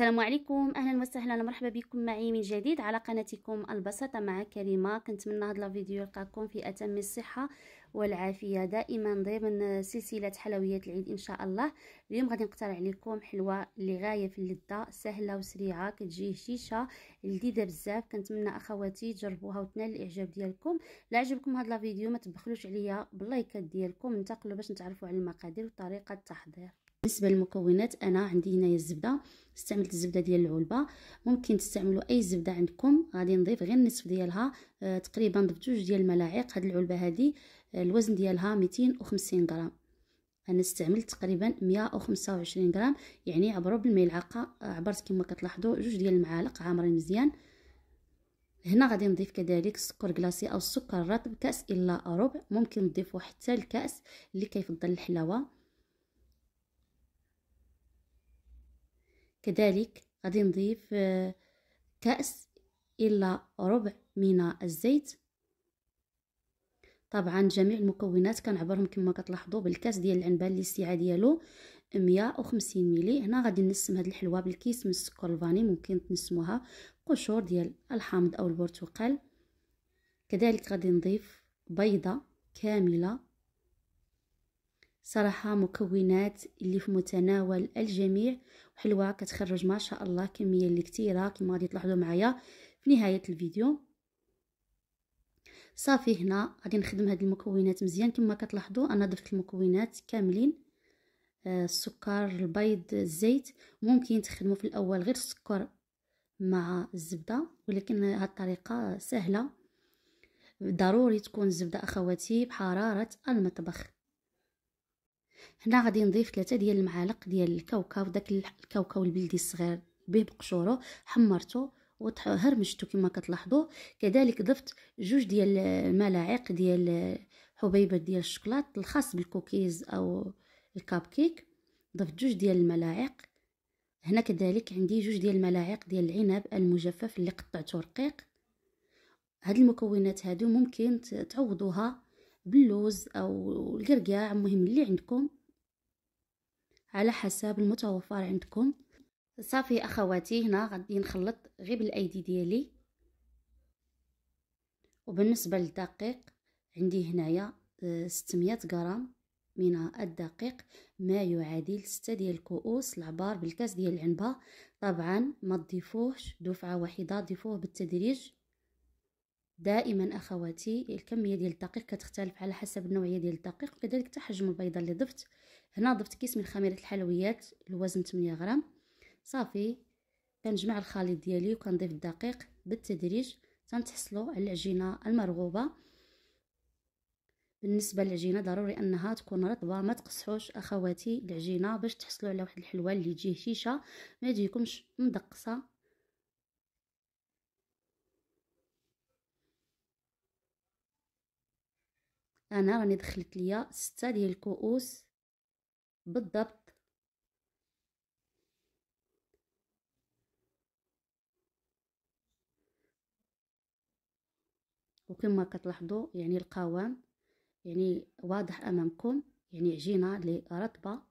السلام عليكم اهلا وسهلا مرحبا بكم معي من جديد على قناتكم البساطه مع كريمه كنتمنى هذا الفيديو يلقاكم في اتم الصحه والعافيه دائما ضمن سلسله حلويات العيد ان شاء الله اليوم غادي نقترح عليكم حلوه لغايه في اللذه سهله وسريعه كتجي هشيشه لذيذه بزاف كنتمنى اخواتي تجربوها وتنال الاعجاب ديالكم لا عجبكم هذا الفيديو ما تبخلوش عليا باللايكات ديالكم انتقلوا باش نتعرفوا على المقادير وطريقه التحضير بالنسبه للمكونات انا عندي هنايا الزبده استعملت الزبده ديال العلبه ممكن تستعملوا اي زبده عندكم غادي نضيف غير النصف ديالها آه تقريبا جوج ديال الملاعق هاد العلبه هادي آه الوزن ديالها 250 غرام انا استعملت تقريبا 125 غرام يعني عبروا بالملعقه آه، عبرت كما كتلاحظوا جوج ديال المعالق عامرين مزيان هنا غادي نضيف كذلك السكر كلاصي او السكر الرطب كاس الا ربع ممكن تضيفوا حتى الكاس اللي كيفضل الحلاوه كذلك غادي نضيف آه، كأس إلا ربع من الزيت طبعا جميع المكونات كنعبرهم كما كتلاحظوا بالكاس ديال العنبه اللي السعه ديالو 150 ملي هنا غادي نسم هذه الحلوه بالكيس من السكر الفاني ممكن تنسموها قشور ديال الحامض او البرتقال كذلك غادي نضيف بيضه كامله صراحة مكونات اللي في متناول الجميع وحلوة كتخرج ما شاء الله كمية اللي كتيرة كما غادي تلاحظوا معايا في نهاية الفيديو صافي هنا غادي نخدم هاد المكونات مزيان كما كتلاحظوا انا ضفت المكونات كاملين آه، السكر البيض الزيت ممكن تخدموا في الاول غير السكر مع الزبده ولكن هاد الطريقه سهله ضروري تكون الزبده اخواتي بحراره المطبخ هنا غادي نضيف ثلاثة ديال المعالق ديال الكاوكاو داك الكاوكاو البلدي الصغير به بقشورو حمرته وهرمشته كما كتلاحظوا كذلك ضفت جوج ديال الملاعق ديال حبيبات ديال الشوكولات الخاص بالكوكيز او الكاب كيك ضفت جوج ديال الملاعق هنا كذلك عندي جوج ديال الملاعق ديال العنب المجفف اللي قطعته رقيق هاد المكونات هادو ممكن تعوضوها باللوز او القرقاع المهم اللي عندكم على حسب المتوفر عندكم صافي اخواتي هنا غادي نخلط غير بالايدي ديالي وبالنسبه للدقيق عندي هنايا 600 آه، غرام من الدقيق ما يعادل 6 ديال الكؤوس العبار بالكاس ديال العنبه طبعا ما تضيفوهش دفعه واحده ضيفوه بالتدريج دائما اخواتي الكميه ديال الدقيق كتختلف على حسب النوعيه ديال الدقيق وكذلك حتى حجم البيضه اللي ضفت هنا ضفت كيس من خميره الحلويات الوزن 8 غرام صافي كنجمع الخليط ديالي وكنضيف الدقيق بالتدريج تنتحصلوا على العجينه المرغوبه بالنسبه للعجينه ضروري انها تكون رطبه ما تقصحوش اخواتي العجينه باش تحصلوا على واحد الحلوى اللي تجي هشيشه ما تجيكمش مدقصه انا راني دخلت ليا ستة ديال الكؤوس بالضبط وكما كتلاحظوا يعني القوام يعني واضح امامكم يعني عجينه اللي رطبه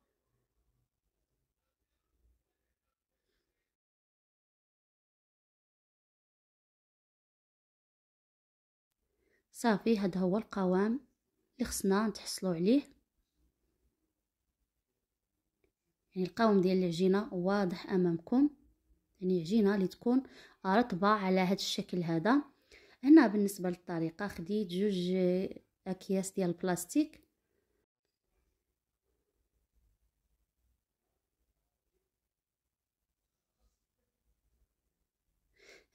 صافي هذا هو القوام اللي خصنا نتحصلوا عليه يعني القوام ديال العجينه واضح امامكم يعني عجينه اللي تكون رطبه على هذا الشكل هذا هنا بالنسبه للطريقه خديت جوج اكياس ديال البلاستيك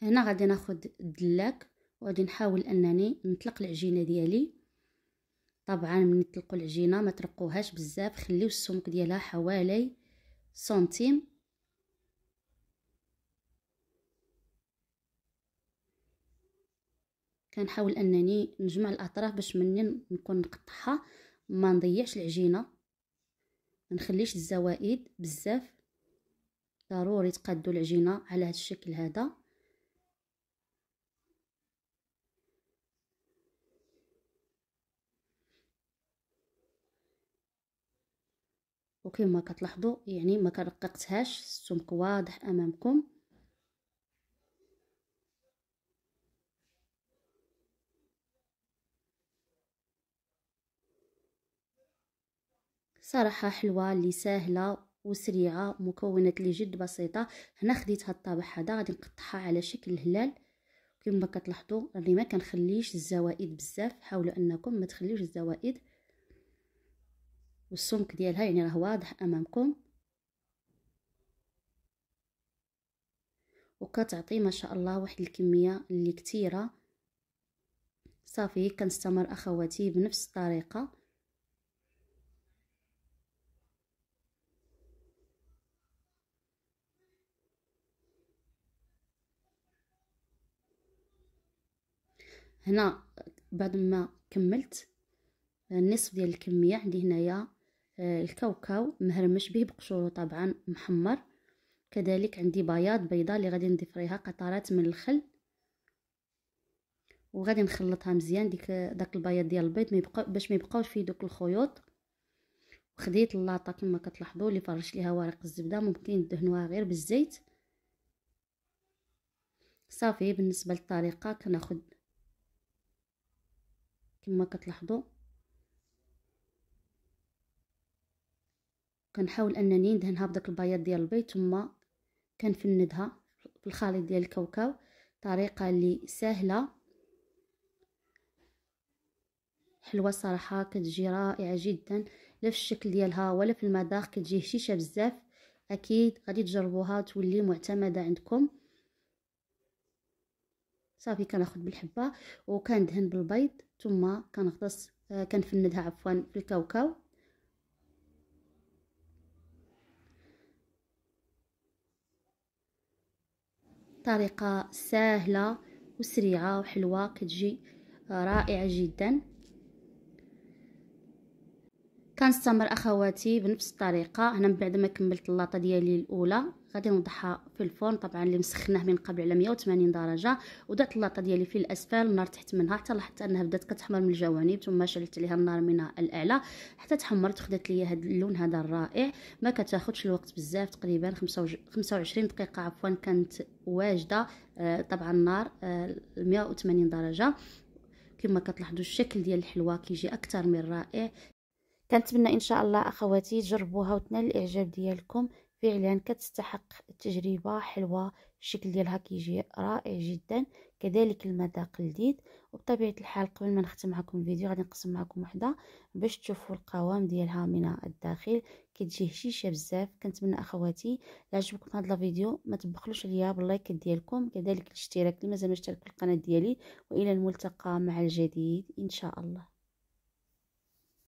هنا غادي ناخد الدلاك وغادي نحاول انني نطلق العجينه ديالي طبعا من تلقوا العجينه ما ترقوهاش بزاف خليو السمك ديالها حوالي سنتيم كنحاول انني نجمع الاطراف باش منين نكون نقطعها ما نضيعش العجينه ما نخليش الزوائد بزاف ضروري تقادوا العجينه على هذا الشكل هذا وكما كتلاحظوا يعني ما كرققتهاش السمك واضح امامكم صراحه حلوه اللي سهله وسريعه مكونات اللي جد بسيطه هنا خديت هاد الطابع هذا غادي نقطعها على شكل هلال كما كتلاحظوا راني ما كنخليش الزوائد بزاف حاولوا انكم ما تخليوش الزوائد والسمك ديالها يعني راه واضح امامكم وكتعطي ما شاء الله واحد الكميه اللي كثيره صافي كنستمر اخواتي بنفس الطريقه هنا بعد ما كملت النصف ديال الكميه عندي هنايا آه، الكاوكاو مهرمش به بقشوره طبعا محمر كذلك عندي بياض بيضه اللي غادي نضيف ليها قطرات من الخل وغادي نخلطها مزيان ديك داك البياض ديال البيض يبقى باش ما يبقاوش فيه دوك الخيوط خديت اللاطه كما كتلاحظوا اللي فرشت ليها ورق الزبده ممكن دهنوها غير بالزيت صافي بالنسبه للطريقه كناخد كما كتلاحظوا كنحاول انني ندهنها بداك البياض ديال البيض ثم كنفندها في الخليط ديال الكاوكاو طريقه اللي سهله حلوه صراحه كتجي رائعه جدا لا في الشكل ديالها ولا في المذاق كتجي هشيشه بزاف اكيد غادي تجربوها تولي معتمده عندكم صافي كناخد بالحبه وكندهن بالبيض ثم كنغطس آه، كنفندها عفوا في الكاوكاو طريقة سهلة وسريعة وحلوة كتجي رائعة جدا كنستمر اخواتي بنفس الطريقه هنا من بعد ما كملت اللاطه ديالي الاولى غادي نوضعها في الفرن طبعا اللي مسخناه من قبل على 180 درجه ودات اللاطه ديالي في الاسفل النار تحت منها حتى لاحظت انها بدات كتحمر من الجوانب ثم شلت ليها النار من الاعلى حتى تحمرت وخدات ليا هذا اللون هذا الرائع ما كتاخذش الوقت بزاف تقريبا 25 دقيقه عفوا كانت واجده آه، طبعا النار 180 آه، درجه كما كتلاحظوا الشكل ديال الحلوه كيجي اكثر من رائع كنتمنى ان شاء الله اخواتي تجربوها وتنال الاعجاب ديالكم فعلا كتستحق التجربه حلوه الشكل ديالها كيجي رائع جدا كذلك المذاق لذيذ وبطبيعه الحال قبل ما نختم معكم الفيديو غادي نقسم معكم وحده باش تشوفوا القوام ديالها من الداخل كتجي هشيشه بزاف كنتمنى اخواتي لعجبكم عجبكم هذا الفيديو ما تبخلوش عليا باللايك ديالكم كذلك الاشتراك اللي مازال ما اشترك في القناه ديالي والى الملتقى مع الجديد ان شاء الله